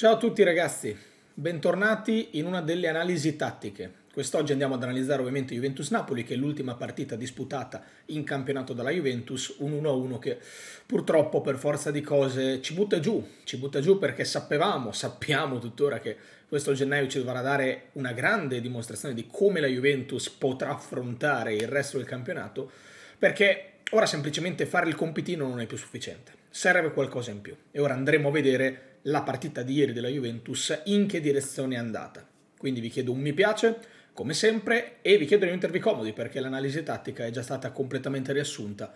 Ciao a tutti ragazzi, bentornati in una delle analisi tattiche. Quest'oggi andiamo ad analizzare ovviamente Juventus-Napoli che è l'ultima partita disputata in campionato dalla Juventus, un 1-1 che purtroppo per forza di cose ci butta giù, ci butta giù perché sapevamo, sappiamo tuttora che questo gennaio ci dovrà dare una grande dimostrazione di come la Juventus potrà affrontare il resto del campionato perché ora semplicemente fare il compitino non è più sufficiente serve qualcosa in più. E ora andremo a vedere la partita di ieri della Juventus in che direzione è andata. Quindi vi chiedo un mi piace, come sempre, e vi chiedo di mettervi comodi perché l'analisi tattica è già stata completamente riassunta.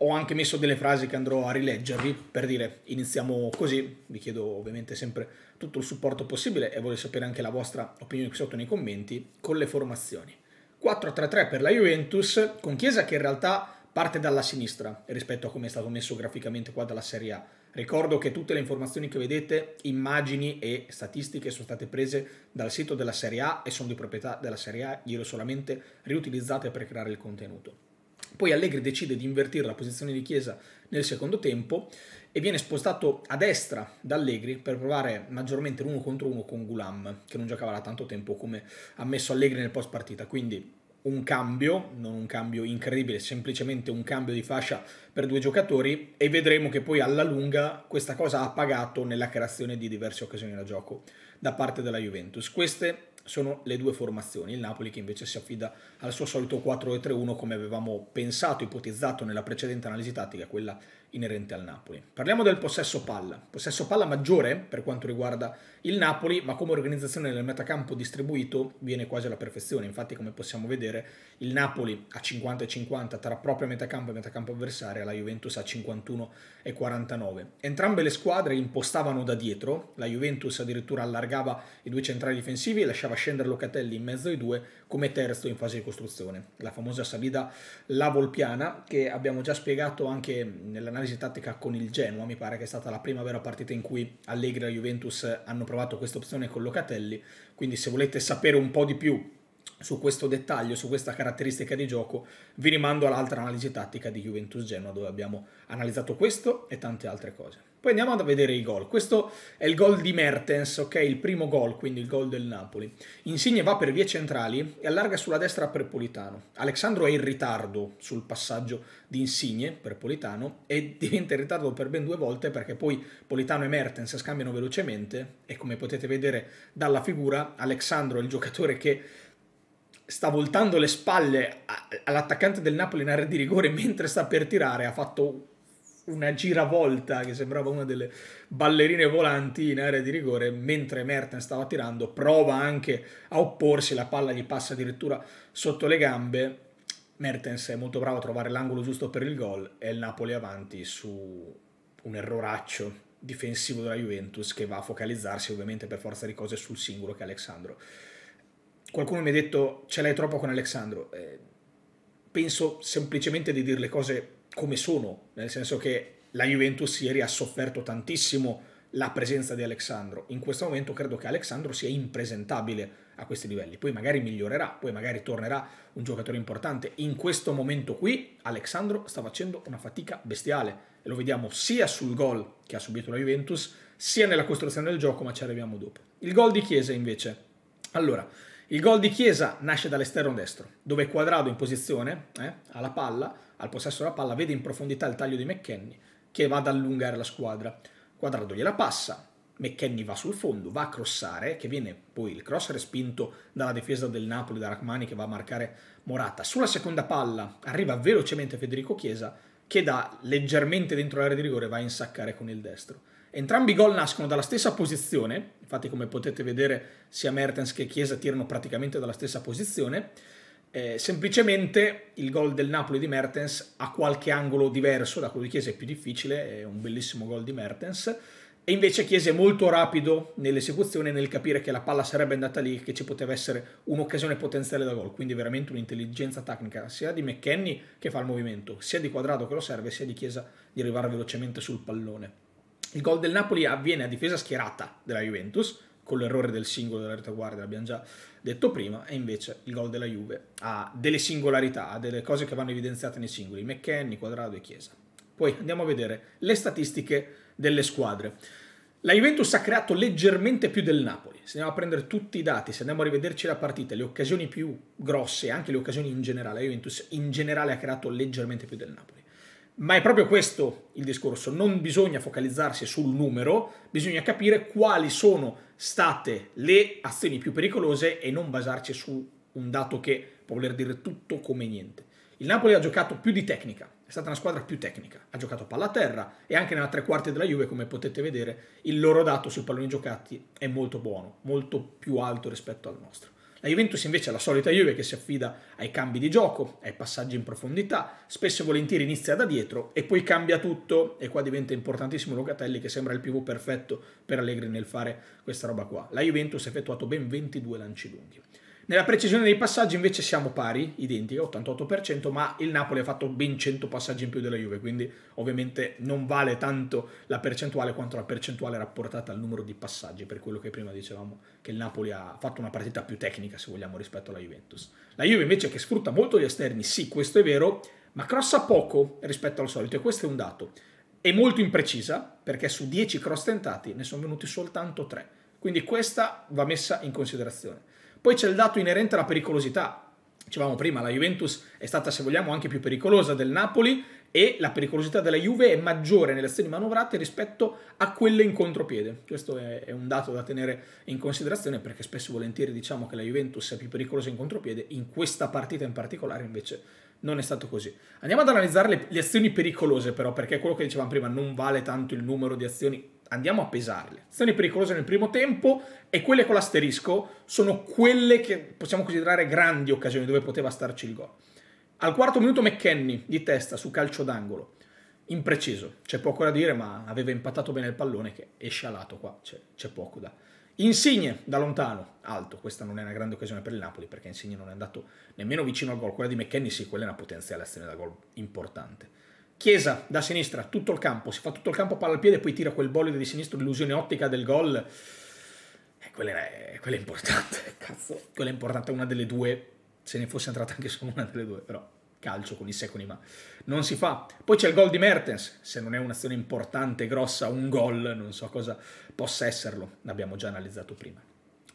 Ho anche messo delle frasi che andrò a rileggervi per dire iniziamo così, vi chiedo ovviamente sempre tutto il supporto possibile e voglio sapere anche la vostra opinione qui sotto nei commenti con le formazioni. 4-3-3 per la Juventus, con Chiesa che in realtà parte dalla sinistra rispetto a come è stato messo graficamente qua dalla Serie A. Ricordo che tutte le informazioni che vedete, immagini e statistiche sono state prese dal sito della Serie A e sono di proprietà della Serie A, glielo solamente riutilizzate per creare il contenuto. Poi Allegri decide di invertire la posizione di Chiesa nel secondo tempo e viene spostato a destra da Allegri per provare maggiormente l'uno contro uno con Gulam, che non giocava da tanto tempo come ha messo Allegri nel post partita. Quindi un cambio, non un cambio incredibile, semplicemente un cambio di fascia per due giocatori e vedremo che poi alla lunga questa cosa ha pagato nella creazione di diverse occasioni da gioco da parte della Juventus. Queste sono le due formazioni, il Napoli che invece si affida al suo solito 4-3-1 come avevamo pensato, ipotizzato nella precedente analisi tattica, quella inerente al Napoli. Parliamo del possesso palla, possesso palla maggiore per quanto riguarda il Napoli, ma come organizzazione del metacampo distribuito viene quasi alla perfezione, infatti come possiamo vedere il Napoli a 50 50 tra proprio metacampo e metacampo avversaria, la Juventus a 51 49. Entrambe le squadre impostavano da dietro, la Juventus addirittura allargava i due centrali difensivi e lasciava scendere Locatelli in mezzo ai due come terzo in fase di costruzione. La famosa salita la Volpiana che abbiamo già spiegato anche nell'analisi tattica con il Genoa, mi pare che è stata la prima vera partita in cui Allegri e Juventus hanno provato questa opzione con Locatelli, quindi se volete sapere un po' di più su questo dettaglio, su questa caratteristica di gioco, vi rimando all'altra analisi tattica di Juventus Genoa dove abbiamo analizzato questo e tante altre cose. Poi andiamo a vedere i gol. Questo è il gol di Mertens, ok? Il primo gol, quindi il gol del Napoli. Insigne va per vie centrali e allarga sulla destra per Politano. Alexandro è in ritardo sul passaggio di Insigne, per Politano e diventa in ritardo per ben due volte perché poi Politano e Mertens scambiano velocemente e come potete vedere dalla figura, Alexandro è il giocatore che sta voltando le spalle all'attaccante del Napoli in area di rigore mentre sta per tirare, ha fatto una giravolta che sembrava una delle ballerine volanti in area di rigore mentre Mertens stava tirando, prova anche a opporsi, la palla gli passa addirittura sotto le gambe. Mertens è molto bravo a trovare l'angolo giusto per il gol e il Napoli avanti su un erroraccio difensivo della Juventus che va a focalizzarsi ovviamente per forza di cose sul singolo che è Alexandro. Qualcuno mi ha detto ce l'hai troppo con Alexandro. Eh, penso semplicemente di dire le cose come sono, nel senso che la Juventus ieri ha sofferto tantissimo la presenza di Alessandro. In questo momento credo che Alessandro sia impresentabile a questi livelli. Poi magari migliorerà, poi magari tornerà un giocatore importante. In questo momento qui Alessandro sta facendo una fatica bestiale e lo vediamo sia sul gol che ha subito la Juventus, sia nella costruzione del gioco, ma ci arriviamo dopo. Il gol di Chiesa invece. Allora, il gol di Chiesa nasce dall'esterno destro, dove Quadrado in posizione, eh, alla palla, al possesso della palla, vede in profondità il taglio di McKenny che va ad allungare la squadra. Quadrado gliela passa, McKenny va sul fondo, va a crossare, che viene poi il cross respinto dalla difesa del Napoli, da Rachmani che va a marcare Morata. Sulla seconda palla arriva velocemente Federico Chiesa che da leggermente dentro l'area di rigore va a insaccare con il destro. Entrambi i gol nascono dalla stessa posizione, infatti come potete vedere sia Mertens che Chiesa tirano praticamente dalla stessa posizione, eh, semplicemente il gol del Napoli di Mertens ha qualche angolo diverso da quello di Chiesa, è più difficile, è un bellissimo gol di Mertens, e invece Chiesa è molto rapido nell'esecuzione, nel capire che la palla sarebbe andata lì, che ci poteva essere un'occasione potenziale da gol, quindi veramente un'intelligenza tecnica sia di McKenny che fa il movimento, sia di Quadrado che lo serve, sia di Chiesa di arrivare velocemente sul pallone. Il gol del Napoli avviene a difesa schierata della Juventus, con l'errore del singolo della retroguardia, l'abbiamo già detto prima, e invece il gol della Juve ha delle singolarità, ha delle cose che vanno evidenziate nei singoli, McKenny, Quadrado e Chiesa. Poi andiamo a vedere le statistiche delle squadre. La Juventus ha creato leggermente più del Napoli, se andiamo a prendere tutti i dati, se andiamo a rivederci la partita, le occasioni più grosse, anche le occasioni in generale, la Juventus in generale ha creato leggermente più del Napoli. Ma è proprio questo il discorso, non bisogna focalizzarsi sul numero, bisogna capire quali sono state le azioni più pericolose e non basarci su un dato che può voler dire tutto come niente. Il Napoli ha giocato più di tecnica, è stata una squadra più tecnica, ha giocato palla a terra e anche nella tre quarti della Juve, come potete vedere, il loro dato sui palloni giocati è molto buono, molto più alto rispetto al nostro. La Juventus invece è la solita Juve che si affida ai cambi di gioco, ai passaggi in profondità, spesso e volentieri inizia da dietro e poi cambia tutto e qua diventa importantissimo Locatelli che sembra il pivot perfetto per Allegri nel fare questa roba qua. La Juventus ha effettuato ben 22 lanci lunghi. Nella precisione dei passaggi invece siamo pari, identica, 88%, ma il Napoli ha fatto ben 100 passaggi in più della Juve, quindi ovviamente non vale tanto la percentuale quanto la percentuale rapportata al numero di passaggi, per quello che prima dicevamo che il Napoli ha fatto una partita più tecnica, se vogliamo, rispetto alla Juventus. La Juve invece che sfrutta molto gli esterni, sì, questo è vero, ma crossa poco rispetto al solito e questo è un dato. È molto imprecisa perché su 10 cross tentati ne sono venuti soltanto 3, quindi questa va messa in considerazione. Poi c'è il dato inerente alla pericolosità. Dicevamo prima, la Juventus è stata, se vogliamo, anche più pericolosa del Napoli e la pericolosità della Juve è maggiore nelle azioni manovrate rispetto a quelle in contropiede. Questo è un dato da tenere in considerazione perché spesso e volentieri diciamo che la Juventus è più pericolosa in contropiede, in questa partita in particolare invece non è stato così. Andiamo ad analizzare le, le azioni pericolose però, perché quello che dicevamo prima non vale tanto il numero di azioni andiamo a pesare. Le azioni pericolose nel primo tempo e quelle con l'asterisco sono quelle che possiamo considerare grandi occasioni dove poteva starci il gol. Al quarto minuto McKenny di testa su calcio d'angolo, impreciso, c'è poco da dire ma aveva impattato bene il pallone che è scialato qua, c'è, poco da... Insigne da lontano, alto, questa non è una grande occasione per il Napoli perché Insigne non è andato nemmeno vicino al gol, quella di McKenny sì, quella è una potenziale azione da gol importante. Chiesa da sinistra, tutto il campo, si fa tutto il campo palla al piede poi tira quel bolide di sinistra, l'illusione ottica del gol. Eh, quella, è, quella è importante, cazzo. Quella è importante, una delle due, se ne fosse entrata anche solo una delle due, però calcio con i secoli ma non si fa. Poi c'è il gol di Mertens, se non è un'azione importante, grossa, un gol, non so cosa possa esserlo, l'abbiamo già analizzato prima.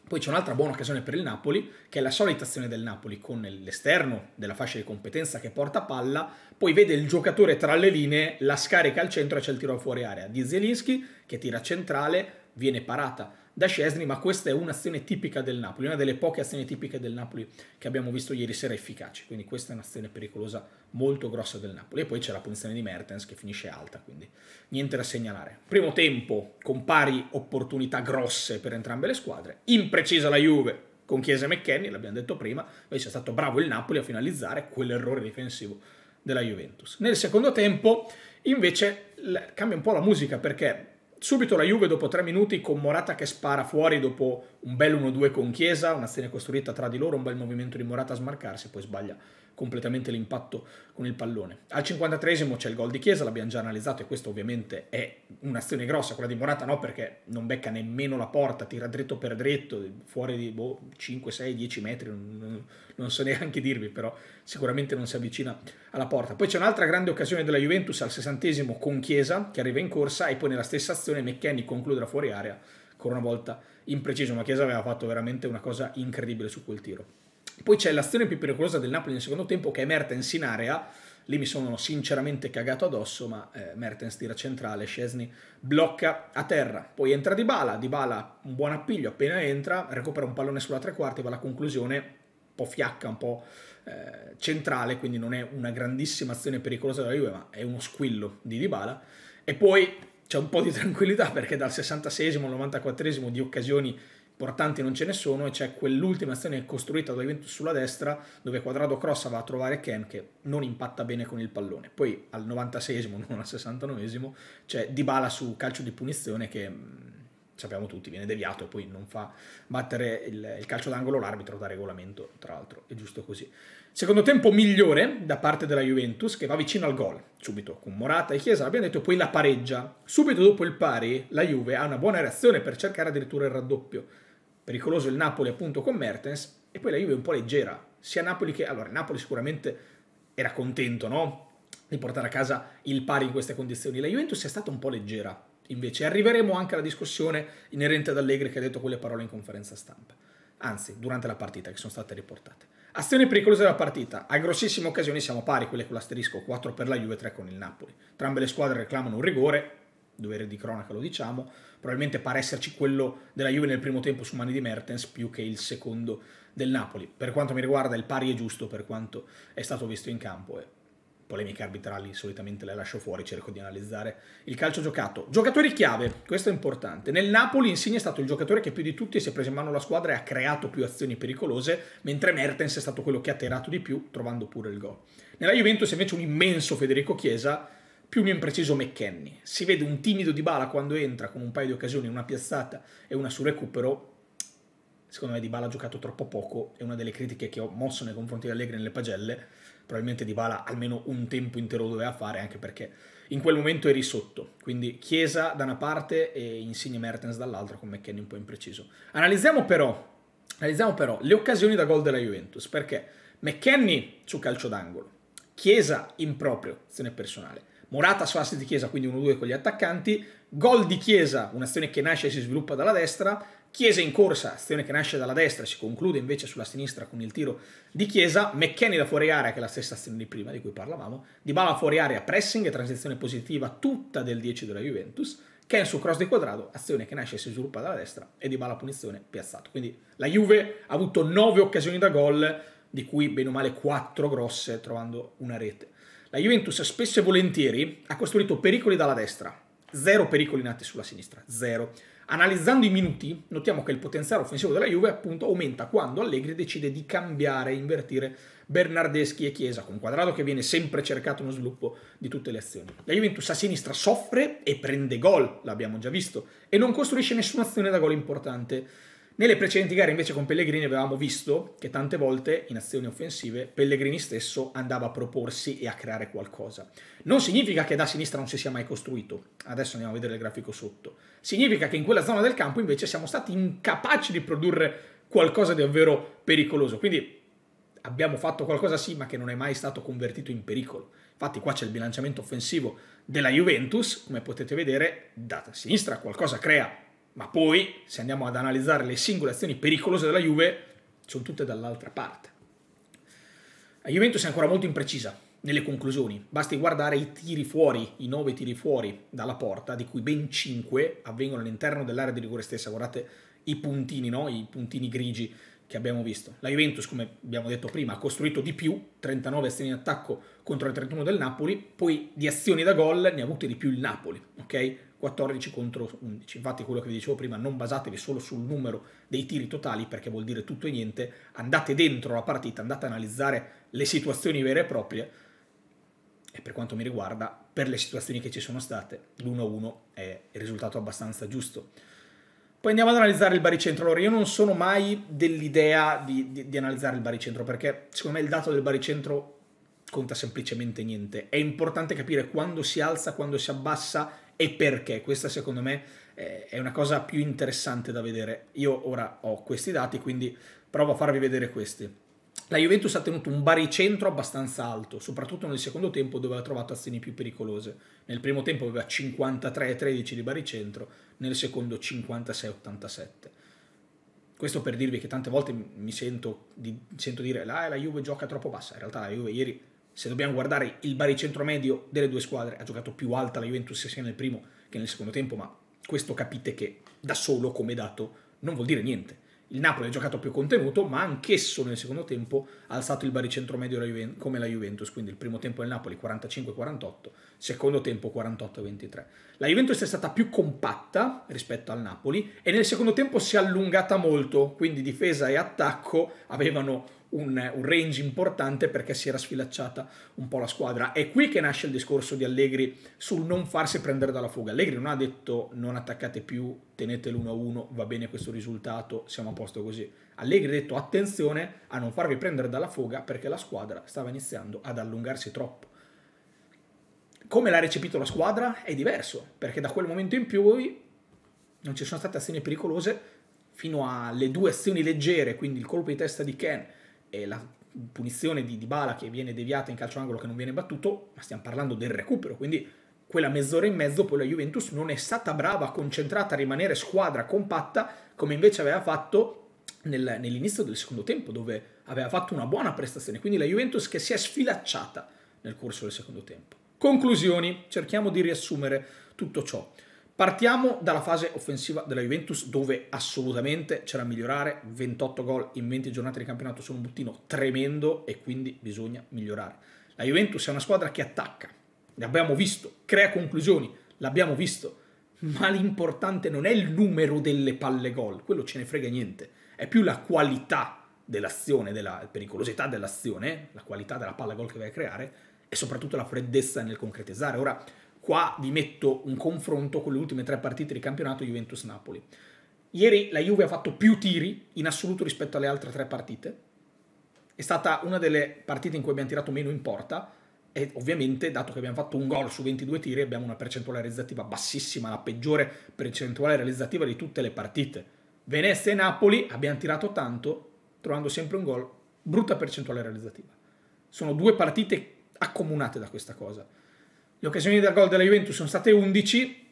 Poi c'è un'altra buona occasione per il Napoli, che è la solita azione del Napoli con l'esterno della fascia di competenza che porta palla, poi vede il giocatore tra le linee, la scarica al centro e c'è il tiro fuori area di Zielinski che tira centrale, viene parata da Scesni, ma questa è un'azione tipica del Napoli, una delle poche azioni tipiche del Napoli che abbiamo visto ieri sera efficaci, quindi questa è un'azione pericolosa molto grossa del Napoli. E poi c'è la punizione di Mertens che finisce alta, quindi niente da segnalare. Primo tempo con pari opportunità grosse per entrambe le squadre, imprecisa la Juve con Chiesa e McKenny, l'abbiamo detto prima, invece è stato bravo il Napoli a finalizzare quell'errore difensivo della Juventus. Nel secondo tempo invece cambia un po' la musica perché Subito la Juve dopo tre minuti con Morata che spara fuori dopo un bel 1-2 con Chiesa, un'azione costruita tra di loro, un bel movimento di Morata a smarcarsi, poi sbaglia completamente l'impatto con il pallone. Al 53 c'è il gol di Chiesa, l'abbiamo già analizzato e questo ovviamente è un'azione grossa, quella di Morata no perché non becca nemmeno la porta, tira dritto per dritto, fuori di boh, 5, 6, 10 metri, non, non so neanche dirvi, però sicuramente non si avvicina alla porta. Poi c'è un'altra grande occasione della Juventus al 60 con Chiesa che arriva in corsa e poi nella stessa azione McKenny conclude da fuori area ancora una volta impreciso, ma Chiesa aveva fatto veramente una cosa incredibile su quel tiro. Poi c'è l'azione più pericolosa del Napoli nel secondo tempo che è Mertens in area, lì mi sono sinceramente cagato addosso, ma eh, Mertens tira centrale, Scesni blocca a terra, poi entra Dybala, Dybala un buon appiglio appena entra, recupera un pallone sulla tre quarti, va alla conclusione un po' fiacca, un po' eh, centrale, quindi non è una grandissima azione pericolosa della Juve, ma è uno squillo di Dybala, e poi c'è un po' di tranquillità perché dal 66 al 94 di occasioni portanti non ce ne sono e c'è quell'ultima azione costruita da Juventus sulla destra dove Quadrado Crossa va a trovare Ken che non impatta bene con il pallone. Poi al 96esimo, non al 69esimo, c'è Dybala su calcio di punizione che mm, sappiamo tutti viene deviato e poi non fa battere il, il calcio d'angolo l'arbitro da regolamento, tra l'altro, è giusto così. Secondo tempo migliore da parte della Juventus che va vicino al gol, subito con Morata e Chiesa, abbiamo detto, poi la pareggia. Subito dopo il pari la Juve ha una buona reazione per cercare addirittura il raddoppio pericoloso il Napoli appunto con Mertens e poi la Juve un po' leggera, sia Napoli che... Allora, Napoli sicuramente era contento, no? Di portare a casa il pari in queste condizioni. La Juventus è stata un po' leggera, invece. Arriveremo anche alla discussione inerente ad Allegri che ha detto quelle parole in conferenza stampa. Anzi, durante la partita, che sono state riportate. Azioni pericolose della partita. A grossissime occasioni siamo pari, quelle con l'asterisco 4 per la Juve e 3 con il Napoli. entrambe le squadre reclamano un rigore, dovere di cronaca lo diciamo, probabilmente pare esserci quello della Juve nel primo tempo su mani di Mertens più che il secondo del Napoli. Per quanto mi riguarda il pari è giusto per quanto è stato visto in campo e polemiche arbitrali solitamente le lascio fuori, cerco di analizzare il calcio giocato. Giocatori chiave, questo è importante. Nel Napoli Insigne è stato il giocatore che più di tutti si è preso in mano la squadra e ha creato più azioni pericolose, mentre Mertens è stato quello che ha tirato di più, trovando pure il gol. Nella Juventus invece un immenso Federico Chiesa più un impreciso McKenny. Si vede un timido Dybala quando entra con un paio di occasioni, una piazzata e una sul recupero. Secondo me Dybala ha giocato troppo poco, è una delle critiche che ho mosso nei confronti di Allegri nelle pagelle. Probabilmente Dybala almeno un tempo intero doveva fare, anche perché in quel momento eri sotto. Quindi Chiesa da una parte e Insigne Mertens dall'altra, con McKenny un po' impreciso. Analizziamo però, analizziamo però le occasioni da gol della Juventus, perché McKenny su calcio d'angolo, Chiesa in improprio, azione personale, Morata su Suarez di Chiesa, quindi 1-2 con gli attaccanti, gol di Chiesa, un'azione che nasce e si sviluppa dalla destra, Chiesa in corsa, azione che nasce dalla destra, e si conclude invece sulla sinistra con il tiro di Chiesa, McKenny da fuori area, che è la stessa azione di prima di cui parlavamo, Di Bala fuori area, pressing e transizione positiva tutta del 10 della Juventus, Ken su cross di quadrato, azione che nasce e si sviluppa dalla destra e Di Bala punizione piazzato. Quindi la Juve ha avuto 9 occasioni da gol, di cui bene o male 4 grosse, trovando una rete. La Juventus spesso e volentieri ha costruito pericoli dalla destra, zero pericoli nati sulla sinistra, zero. Analizzando i minuti, notiamo che il potenziale offensivo della Juve appunto aumenta quando Allegri decide di cambiare, invertire Bernardeschi e Chiesa, con un quadrato che viene sempre cercato uno sviluppo di tutte le azioni. La Juventus a sinistra soffre e prende gol, l'abbiamo già visto, e non costruisce nessuna azione da gol importante. Nelle precedenti gare invece con Pellegrini avevamo visto che tante volte in azioni offensive Pellegrini stesso andava a proporsi e a creare qualcosa. Non significa che da sinistra non si sia mai costruito, adesso andiamo a vedere il grafico sotto, significa che in quella zona del campo invece siamo stati incapaci di produrre qualcosa di davvero pericoloso, quindi abbiamo fatto qualcosa sì ma che non è mai stato convertito in pericolo. Infatti qua c'è il bilanciamento offensivo della Juventus, come potete vedere, da sinistra qualcosa crea ma poi se andiamo ad analizzare le singole azioni pericolose della Juve, sono tutte dall'altra parte. La Juventus è ancora molto imprecisa nelle conclusioni, basti guardare i tiri fuori, i nove tiri fuori dalla porta, di cui ben cinque avvengono all'interno dell'area di rigore stessa, guardate i puntini, no? i puntini grigi che abbiamo visto. La Juventus, come abbiamo detto prima, ha costruito di più, 39 azioni in attacco contro le 31 del Napoli, poi di azioni da gol ne ha avute di più il Napoli, ok? 14 contro 11. Infatti quello che vi dicevo prima, non basatevi solo sul numero dei tiri totali perché vuol dire tutto e niente, andate dentro la partita, andate a analizzare le situazioni vere e proprie e per quanto mi riguarda, per le situazioni che ci sono state, l'1-1 è il risultato abbastanza giusto. Poi andiamo ad analizzare il baricentro. Allora, io non sono mai dell'idea di, di, di, analizzare il baricentro, perché secondo me il dato del baricentro conta semplicemente niente. È importante capire quando si alza, quando si abbassa e perché. Questa, secondo me, è una cosa più interessante da vedere. Io ora ho questi dati, quindi provo a farvi vedere questi la Juventus ha tenuto un baricentro abbastanza alto, soprattutto nel secondo tempo dove ha trovato azioni più pericolose. Nel primo tempo aveva 53-13 di baricentro, nel secondo 56-87. Questo per dirvi che tante volte mi sento, di, sento dire la, ah, la Juve gioca troppo bassa. In realtà la Juve ieri, se dobbiamo guardare il baricentro medio delle due squadre, ha giocato più alta la Juventus sia nel primo che nel secondo tempo, ma questo capite che da solo come dato non vuol dire niente il Napoli ha giocato più contenuto, ma anch'esso nel secondo tempo ha alzato il baricentro medio come la Juventus, quindi il primo tempo del Napoli 45-48, secondo tempo 48-23. La Juventus è stata più compatta rispetto al Napoli e nel secondo tempo si è allungata molto, quindi difesa e attacco avevano un, un, range importante perché si era sfilacciata un po' la squadra. È qui che nasce il discorso di Allegri sul non farsi prendere dalla fuga. Allegri non ha detto non attaccate più, tenete l'1-1, va bene questo risultato, siamo a posto così. Allegri ha detto attenzione a non farvi prendere dalla fuga perché la squadra stava iniziando ad allungarsi troppo come l'ha recepito la squadra è diverso, perché da quel momento in più non ci sono state azioni pericolose fino alle due azioni leggere, quindi il colpo di testa di Ken eh, la punizione di Dybala che viene deviata in calcio angolo che non viene battuto, ma stiamo parlando del recupero, quindi quella mezz'ora e mezzo poi la Juventus non è stata brava, concentrata a rimanere squadra compatta come invece aveva fatto nel, nell'inizio del secondo tempo dove aveva fatto una buona prestazione, quindi la Juventus che si è sfilacciata nel corso del secondo tempo. Conclusioni, cerchiamo di riassumere tutto ciò. Partiamo dalla fase offensiva della Juventus dove assolutamente c'è da migliorare, 28 gol in 20 giornate di campionato sono un bottino tremendo e quindi bisogna migliorare. La Juventus è una squadra che attacca, l'abbiamo visto, crea conclusioni, l'abbiamo visto, ma l'importante non è il numero delle palle gol, quello ce ne frega niente, è più la qualità dell'azione, della pericolosità dell'azione, la qualità della palla gol che vai a creare e soprattutto la freddezza nel concretizzare. Ora, Qua vi metto un confronto con le ultime tre partite di campionato Juventus-Napoli. Ieri la Juve ha fatto più tiri in assoluto rispetto alle altre tre partite. È stata una delle partite in cui abbiamo tirato meno in porta e ovviamente dato che abbiamo fatto un gol su 22 tiri abbiamo una percentuale realizzativa bassissima, la peggiore percentuale realizzativa di tutte le partite. Venezia e Napoli abbiamo tirato tanto, trovando sempre un gol, brutta percentuale realizzativa. Sono due partite accomunate da questa cosa. Le occasioni da gol della Juventus sono state 11,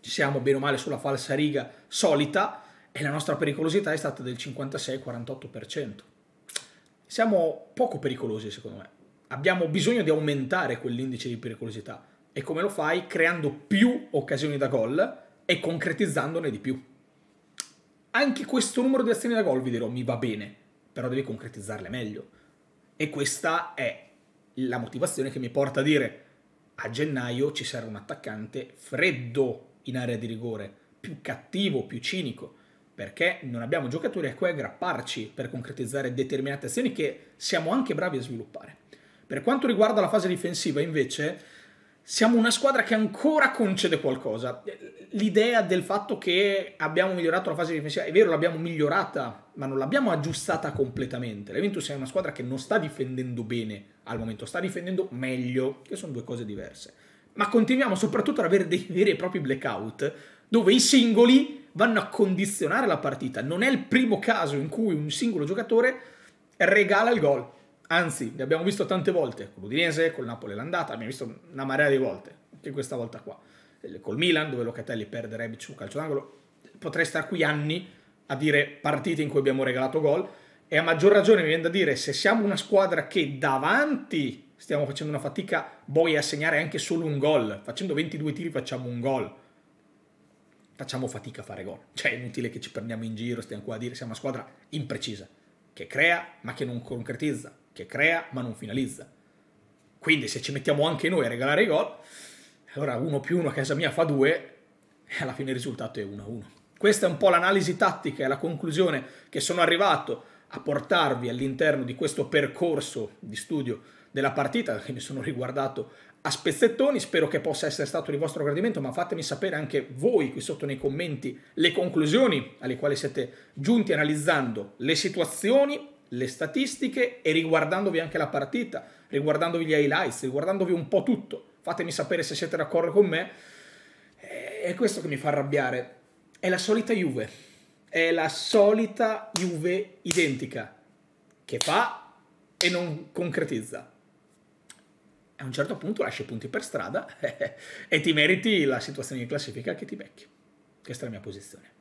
ci siamo bene o male sulla falsa riga solita e la nostra pericolosità è stata del 56-48%. Siamo poco pericolosi secondo me. Abbiamo bisogno di aumentare quell'indice di pericolosità e come lo fai? Creando più occasioni da gol e concretizzandone di più. Anche questo numero di azioni da gol, vi dirò, mi va bene, però devi concretizzarle meglio. E questa è la motivazione che mi porta a dire a gennaio ci serve un attaccante freddo in area di rigore, più cattivo, più cinico, perché non abbiamo giocatori a cui aggrapparci per concretizzare determinate azioni che siamo anche bravi a sviluppare. Per quanto riguarda la fase difensiva, invece, siamo una squadra che ancora concede qualcosa. L'idea del fatto che abbiamo migliorato la fase difensiva, è vero, l'abbiamo migliorata, ma non l'abbiamo aggiustata completamente. L'Eventus è una squadra che non sta difendendo bene al momento, sta difendendo meglio, che sono due cose diverse. Ma continuiamo soprattutto ad avere dei veri e propri blackout, dove i singoli vanno a condizionare la partita. Non è il primo caso in cui un singolo giocatore regala il gol anzi, ne abbiamo visto tante volte con l'Udinese, con il Napoli l'andata, abbiamo visto una marea di volte, anche questa volta qua, eh, col Milan, dove Locatelli perde Rebic su calcio d'angolo, potrei stare qui anni a dire partite in cui abbiamo regalato gol, e a maggior ragione mi viene da dire, se siamo una squadra che davanti stiamo facendo una fatica poi a segnare anche solo un gol, facendo 22 tiri facciamo un gol, facciamo fatica a fare gol. Cioè è inutile che ci prendiamo in giro, stiamo qua a dire siamo una squadra imprecisa, che crea ma che non concretizza che crea ma non finalizza. Quindi se ci mettiamo anche noi a regalare i gol, allora 1 più 1 a casa mia fa 2 e alla fine il risultato è 1-1. Questa è un po' l'analisi tattica e la conclusione che sono arrivato a portarvi all'interno di questo percorso di studio della partita che mi sono riguardato a spezzettoni, spero che possa essere stato di vostro gradimento, ma fatemi sapere anche voi qui sotto nei commenti le conclusioni alle quali siete giunti analizzando le situazioni le statistiche e riguardandovi anche la partita, riguardandovi gli highlights, riguardandovi un po' tutto. Fatemi sapere se siete d'accordo con me. Eh, è questo che mi fa arrabbiare. È la solita Juve. È la solita Juve identica che fa e non concretizza. A un certo punto lasci i punti per strada e ti meriti la situazione di classifica che ti becchi. Questa è la mia posizione.